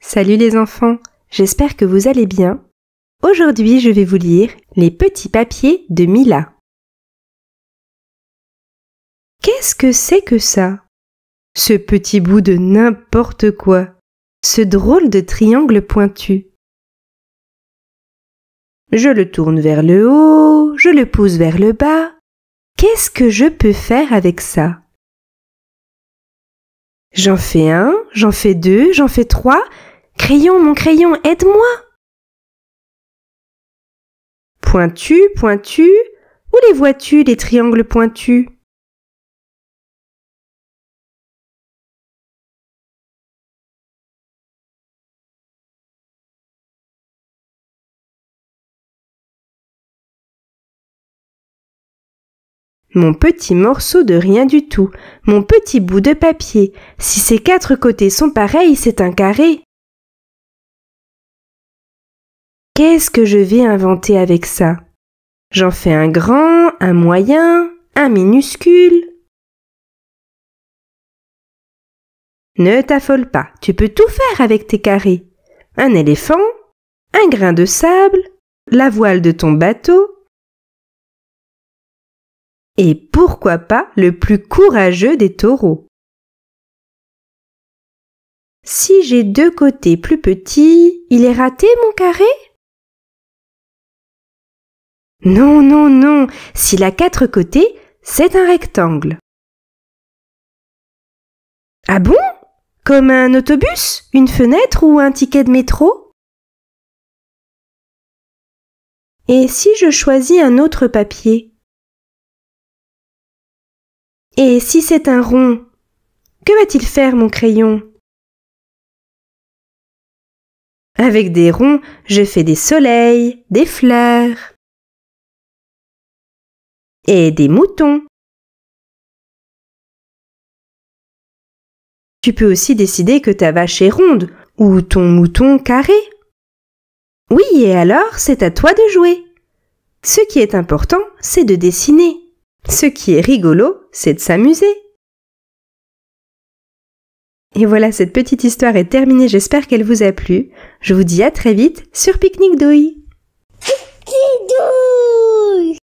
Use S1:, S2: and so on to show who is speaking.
S1: Salut les enfants, j'espère que vous allez bien. Aujourd'hui, je vais vous lire Les petits papiers de Mila. Qu'est-ce que c'est que ça Ce petit bout de n'importe quoi. Ce drôle de triangle pointu. Je le tourne vers le haut, je le pousse vers le bas. Qu'est-ce que je peux faire avec ça J'en fais un, j'en fais deux, j'en fais trois. Crayon, mon crayon, aide-moi.
S2: Pointu, pointu. Où les vois-tu, les triangles pointus Mon petit morceau de rien du tout, mon petit bout de papier. Si ces quatre côtés
S1: sont pareils, c'est un carré. Qu'est-ce que je vais inventer avec ça J'en fais un grand, un moyen, un minuscule. Ne t'affole pas, tu peux tout faire avec tes carrés. Un éléphant, un grain de sable,
S2: la voile de ton bateau, et pourquoi pas le plus courageux des taureaux.
S1: Si j'ai deux côtés plus petits, il est raté mon carré
S2: Non, non, non, s'il a quatre côtés, c'est un rectangle. Ah bon Comme un autobus, une fenêtre ou un ticket de métro Et si je choisis un autre papier
S1: et si c'est un rond, que va-t-il faire mon crayon
S2: Avec des ronds, je fais des soleils, des fleurs et des moutons. Tu peux aussi décider que ta vache est ronde ou ton mouton carré. Oui, et alors
S1: c'est à toi de jouer. Ce qui est important, c'est de dessiner. Ce qui est rigolo, c'est de s'amuser. Et voilà, cette petite histoire est terminée, j'espère qu'elle vous a plu. Je vous dis à très vite sur Picnic Douille. Douille